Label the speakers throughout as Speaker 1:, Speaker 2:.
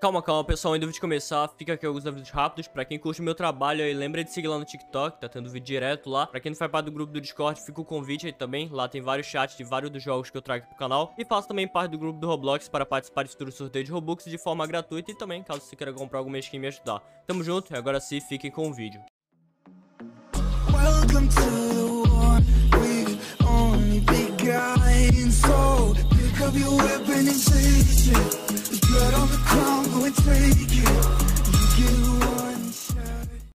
Speaker 1: Calma, calma, pessoal, antes de começar, fica aqui alguns avisos rápidos. Pra quem curte o meu trabalho aí, lembra de seguir lá no TikTok, tá tendo vídeo direto lá. Pra quem não faz parte do grupo do Discord, fica o convite aí também. Lá tem vários chats de vários dos jogos que eu trago pro canal. E faço também parte do grupo do Roblox para participar de futuros sorteios de Robux de forma gratuita e também, caso você queira comprar alguma skin e me ajudar. Tamo junto, e agora sim, fiquem com o vídeo. Welcome to the only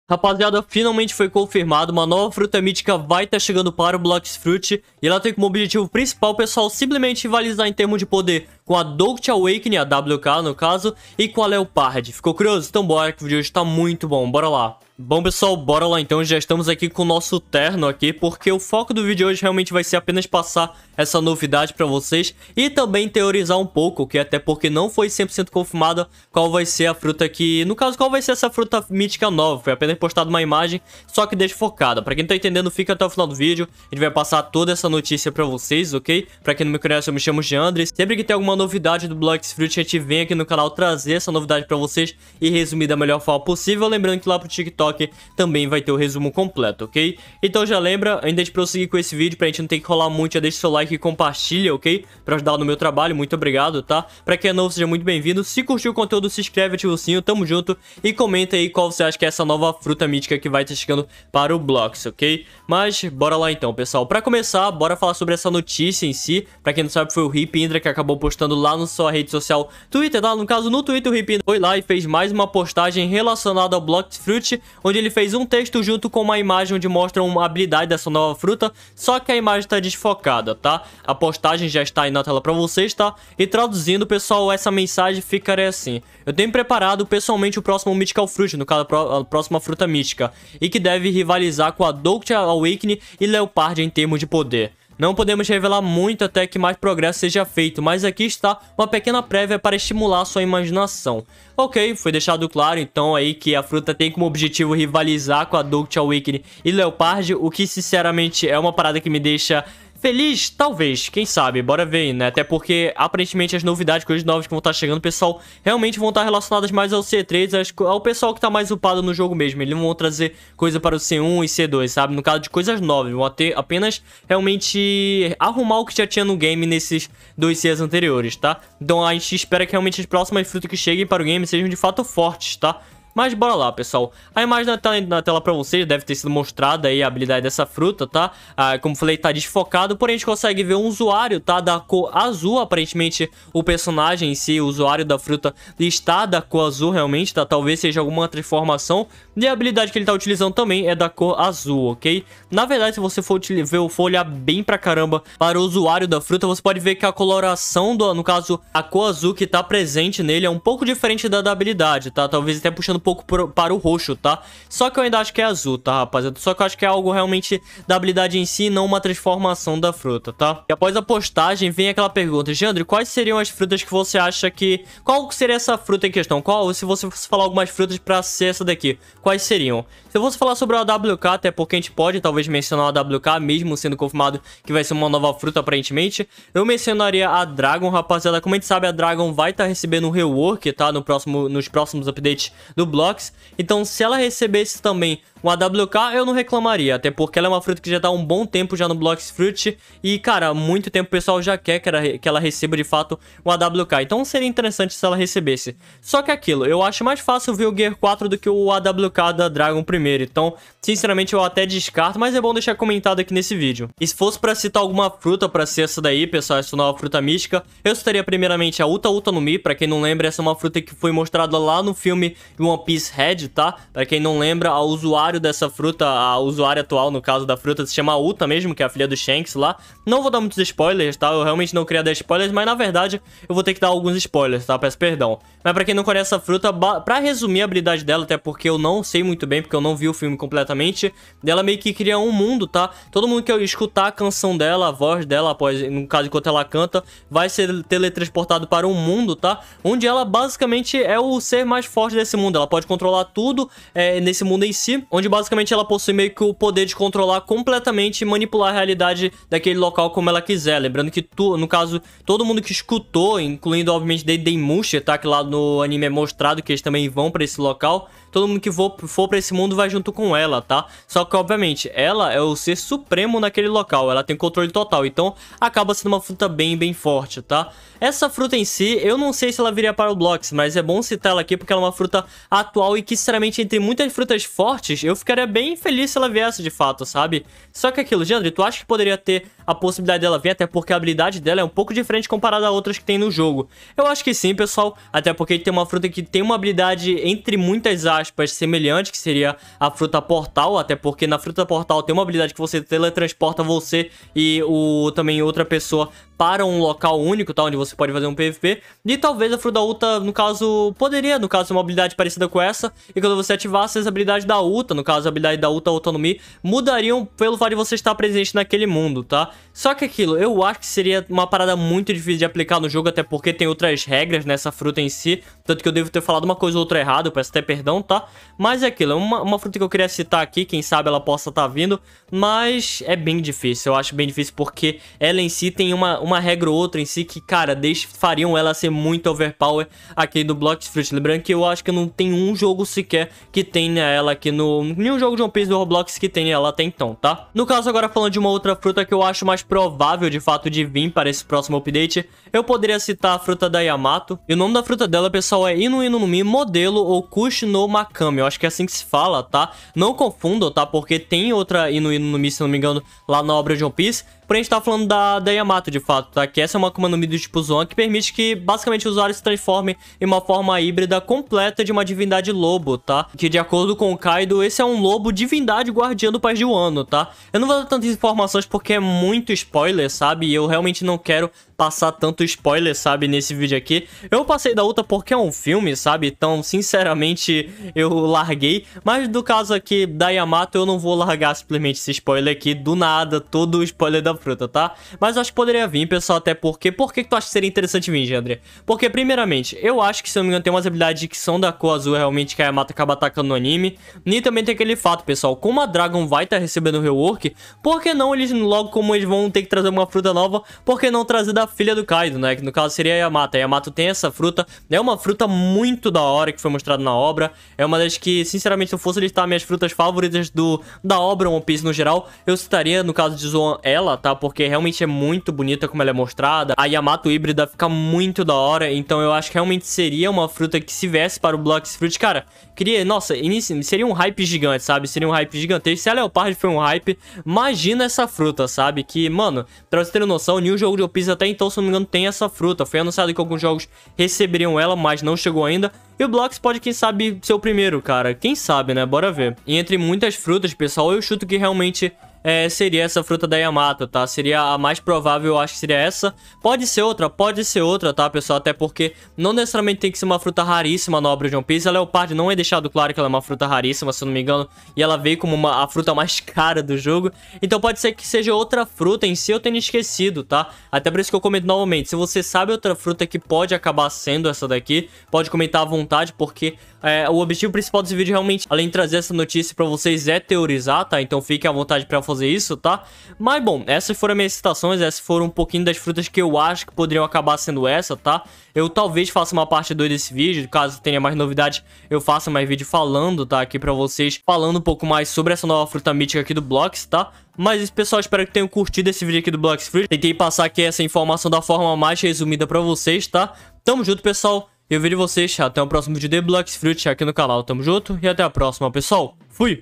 Speaker 1: Rapaziada, finalmente foi confirmado, uma nova fruta mítica vai estar tá chegando para o Blox Fruit e ela tem como objetivo principal, pessoal, simplesmente rivalizar em termos de poder com a Doct Awakening, a WK no caso, e com a Leopard. Ficou curioso? Então bora que o vídeo hoje tá muito bom, bora lá. Bom pessoal, bora lá então, já estamos aqui com o nosso terno aqui, porque o foco do vídeo hoje realmente vai ser apenas passar essa novidade pra vocês e também teorizar um pouco, que até porque não foi 100% confirmada qual vai ser a fruta que, no caso, qual vai ser essa fruta mítica nova, foi apenas postada uma imagem, só que desfocada. Pra quem tá entendendo, fica até o final do vídeo, a gente vai passar toda essa notícia pra vocês, ok? Pra quem não me conhece, eu me chamo Geandres, sempre que tem alguma uma novidade do Blox Fruit, a gente vem aqui no canal trazer essa novidade pra vocês e resumir da melhor forma possível. Lembrando que lá pro TikTok também vai ter o resumo completo, ok? Então já lembra, ainda de prosseguir com esse vídeo, pra gente não ter que rolar muito, já deixa seu like e compartilha, ok? Pra ajudar no meu trabalho, muito obrigado, tá? Pra quem é novo, seja muito bem-vindo. Se curtiu o conteúdo, se inscreve, ativa o sininho, tamo junto. E comenta aí qual você acha que é essa nova fruta mítica que vai estar chegando para o Blox, ok? Mas bora lá então, pessoal. Pra começar, bora falar sobre essa notícia em si. Pra quem não sabe, foi o Hip Indra que acabou postando postando lá na sua rede social Twitter, tá? No caso, no Twitter, o Ripina foi lá e fez mais uma postagem relacionada ao Fruit, onde ele fez um texto junto com uma imagem onde mostra uma habilidade dessa nova fruta, só que a imagem tá desfocada, tá? A postagem já está aí na tela pra vocês, tá? E traduzindo, pessoal, essa mensagem ficaria assim. Eu tenho preparado pessoalmente o próximo Mythical Fruit, no caso, a próxima fruta mítica, e que deve rivalizar com a Doctor Awakening e Leopard em termos de poder. Não podemos revelar muito até que mais progresso seja feito, mas aqui está uma pequena prévia para estimular sua imaginação. Ok, foi deixado claro então aí que a fruta tem como objetivo rivalizar com a Dulce Awakening e Leopard, o que sinceramente é uma parada que me deixa Feliz, talvez, quem sabe, bora ver, né? Até porque, aparentemente, as novidades, coisas novas que vão estar tá chegando, pessoal realmente vão estar tá relacionadas mais ao C3, ao pessoal que tá mais upado no jogo mesmo. Eles não vão trazer coisa para o C1 e C2, sabe? No caso de coisas novas, vão ter apenas realmente arrumar o que já tinha no game nesses dois Cs anteriores, tá? Então a gente espera que realmente as próximas frutas que cheguem para o game sejam de fato fortes, tá? Mas bora lá, pessoal. A imagem tá na tela pra vocês, deve ter sido mostrada aí a habilidade dessa fruta, tá? Ah, como falei, tá desfocado, porém a gente consegue ver um usuário, tá? Da cor azul, aparentemente o personagem em si, o usuário da fruta, está da cor azul realmente, tá? Talvez seja alguma transformação. E a habilidade que ele tá utilizando também é da cor azul, ok? Na verdade, se você for, ver, for olhar bem pra caramba para o usuário da fruta, você pode ver que a coloração, do, no caso, a cor azul que tá presente nele é um pouco diferente da, da habilidade, tá? Talvez até puxando pouco pro, para o roxo, tá? Só que eu ainda acho que é azul, tá, rapaziada? Só que eu acho que é algo realmente da habilidade em si, não uma transformação da fruta, tá? E após a postagem, vem aquela pergunta. Jandre, quais seriam as frutas que você acha que... Qual seria essa fruta em questão? Qual, se você fosse falar algumas frutas pra ser essa daqui, quais seriam? Se eu fosse falar sobre a AWK, até porque a gente pode talvez mencionar a AWK, mesmo sendo confirmado que vai ser uma nova fruta aparentemente, eu mencionaria a Dragon, rapaziada. Como a gente sabe, a Dragon vai estar tá recebendo um rework, tá? No próximo, nos próximos updates do Roblox. Então, se ela recebesse também uma WK eu não reclamaria, até porque ela é uma fruta que já tá um bom tempo já no Blocks Fruit. E, cara, muito tempo o pessoal já quer que ela, que ela receba de fato uma WK. Então seria interessante se ela recebesse. Só que é aquilo, eu acho mais fácil ver o Gear 4 do que o AWK da Dragon primeiro. Então, sinceramente, eu até descarto, mas é bom deixar comentado aqui nesse vídeo. E se fosse pra citar alguma fruta pra ser essa daí, pessoal, essa nova fruta mística, eu citaria primeiramente a Uta Uta no Mi. Pra quem não lembra, essa é uma fruta que foi mostrada lá no filme One Piece Red, tá? Pra quem não lembra, a usuária usuário dessa fruta, a usuária atual, no caso da fruta, se chama Uta mesmo, que é a filha do Shanks lá. Não vou dar muitos spoilers, tá? Eu realmente não queria dar spoilers, mas na verdade eu vou ter que dar alguns spoilers, tá? Peço perdão. Mas pra quem não conhece essa fruta, pra resumir a habilidade dela, até porque eu não sei muito bem, porque eu não vi o filme completamente, dela meio que cria um mundo, tá? Todo mundo que eu escutar a canção dela, a voz dela, após, no caso enquanto ela canta, vai ser teletransportado para um mundo, tá? Onde ela basicamente é o ser mais forte desse mundo. Ela pode controlar tudo é, nesse mundo em si, onde onde basicamente ela possui meio que o poder de controlar completamente e manipular a realidade daquele local como ela quiser. Lembrando que, tu, no caso, todo mundo que escutou, incluindo, obviamente, Deidenmusha, tá? Que lá no anime é mostrado que eles também vão pra esse local todo mundo que for, for para esse mundo vai junto com ela, tá? Só que, obviamente, ela é o ser supremo naquele local, ela tem controle total, então acaba sendo uma fruta bem, bem forte, tá? Essa fruta em si, eu não sei se ela viria para o Blocks, mas é bom citar ela aqui porque ela é uma fruta atual e que, sinceramente, entre muitas frutas fortes, eu ficaria bem feliz se ela viesse de fato, sabe? Só que é aquilo, Jandre, tu acha que poderia ter a possibilidade dela vir, até porque a habilidade dela é um pouco diferente comparada a outras que tem no jogo. Eu acho que sim, pessoal, até porque tem uma fruta que tem uma habilidade, entre muitas aspas, semelhante, que seria a fruta portal, até porque na fruta portal tem uma habilidade que você teletransporta você e o também outra pessoa para um local único, tá? Onde você pode fazer um PVP. E talvez a fruta Uta, no caso, poderia, no caso, uma habilidade parecida com essa. E quando você ativasse as habilidades da Uta, no caso, a habilidade da ulta autonomia, mudariam pelo fato de você estar presente naquele mundo, tá? Só que aquilo, eu acho que seria uma parada muito difícil de aplicar no jogo, até porque tem outras regras nessa fruta em si. Tanto que eu devo ter falado uma coisa ou outra errada, peço até perdão, tá? Mas é aquilo, é uma, uma fruta que eu queria citar aqui, quem sabe ela possa estar tá vindo. Mas é bem difícil, eu acho bem difícil, porque ela em si tem uma, uma regra ou outra em si que, cara, deixa, fariam ela ser muito overpower aqui do Blox Fruit. Lembrando que eu acho que não tem um jogo sequer que tenha ela aqui no... Nenhum jogo de One Piece do Roblox que tenha ela até então, tá? No caso, agora falando de uma outra fruta que eu acho acho mais provável de fato de vir para esse próximo update, eu poderia citar a fruta da Yamato. E o nome da fruta dela, pessoal, é Inu Inu no Mi Modelo ou no Makami. Eu acho que é assim que se fala, tá? Não confundam, tá? Porque tem outra Inu Inu no Mi, se não me engano, lá na obra de One Piece. Porém, a gente tá falando da, da Yamato, de fato, tá? Que essa é uma Akuma no Mi do tipo Zon, que permite que, basicamente, o usuário se transforme em uma forma híbrida completa de uma divindade lobo, tá? Que, de acordo com o Kaido, esse é um lobo divindade guardiã do País de Wano, tá? Eu não vou dar tantas informações porque é muito spoiler, sabe? E eu realmente não quero passar tanto spoiler, sabe, nesse vídeo aqui. Eu passei da outra porque é um filme, sabe? Então, sinceramente, eu larguei. Mas do caso aqui da Yamato, eu não vou largar simplesmente esse spoiler aqui do nada, todo o spoiler da fruta, tá? Mas acho que poderia vir, pessoal, até porque... Por que, que tu acha que seria interessante vir, André? Porque, primeiramente, eu acho que, se eu não me engano, tem umas habilidades que são da cor azul, realmente, que a Yamato acaba atacando no anime. E também tem aquele fato, pessoal, como a Dragon vai estar tá recebendo o rework, por que não eles, logo como eles vão ter que trazer uma fruta nova, por que não trazer da filha do Kaido, né? Que no caso seria a Yamato. A Yamato tem essa fruta. É uma fruta muito da hora que foi mostrada na obra. É uma das que, sinceramente, se eu fosse listar minhas frutas favoritas do, da obra One Piece no geral, eu citaria, no caso de Zoan, ela, tá? Porque realmente é muito bonita como ela é mostrada. A Yamato híbrida fica muito da hora. Então eu acho que realmente seria uma fruta que se viesse para o Block's Fruit, cara, queria... Nossa, inicio, seria um hype gigante, sabe? Seria um hype gigantesco. Se a Leopard foi um hype, imagina essa fruta, sabe? Que, mano, pra vocês terem noção, o New Jogo de One Piece até então, se não me engano, tem essa fruta. Foi anunciado que alguns jogos receberiam ela, mas não chegou ainda. E o Blox pode, quem sabe, ser o primeiro, cara. Quem sabe, né? Bora ver. E entre muitas frutas, pessoal, eu chuto que realmente é, seria essa fruta da Yamato, tá? Seria a mais provável, eu acho que seria essa. Pode ser outra, pode ser outra, tá, pessoal? Até porque não necessariamente tem que ser uma fruta raríssima na obra de One Piece. A Leopard não é deixado claro que ela é uma fruta raríssima, se eu não me engano. E ela veio como uma, a fruta mais cara do jogo. Então pode ser que seja outra fruta em si eu tenha esquecido, tá? Até por isso que eu comento novamente. Se você sabe outra fruta que pode acabar sendo essa daqui, pode comentar à vontade, porque é, o objetivo principal desse vídeo é realmente, além de trazer essa notícia pra vocês, é teorizar, tá? Então fique à vontade pra fazer isso, tá? Mas bom, essas foram minhas citações, essas foram um pouquinho das frutas que eu acho que poderiam acabar sendo essa, tá? Eu talvez faça uma parte 2 desse vídeo, caso tenha mais novidade, eu faça mais vídeo falando, tá? Aqui pra vocês, falando um pouco mais sobre essa nova fruta mítica aqui do Blocks, tá? Mas isso, pessoal, espero que tenham curtido esse vídeo aqui do Blocks Fruit. Tentei passar aqui essa informação da forma mais resumida pra vocês, tá? Tamo junto, pessoal. Eu vejo vocês até o próximo vídeo de Blocks Fruit aqui no canal. Tamo junto e até a próxima, pessoal. Fui!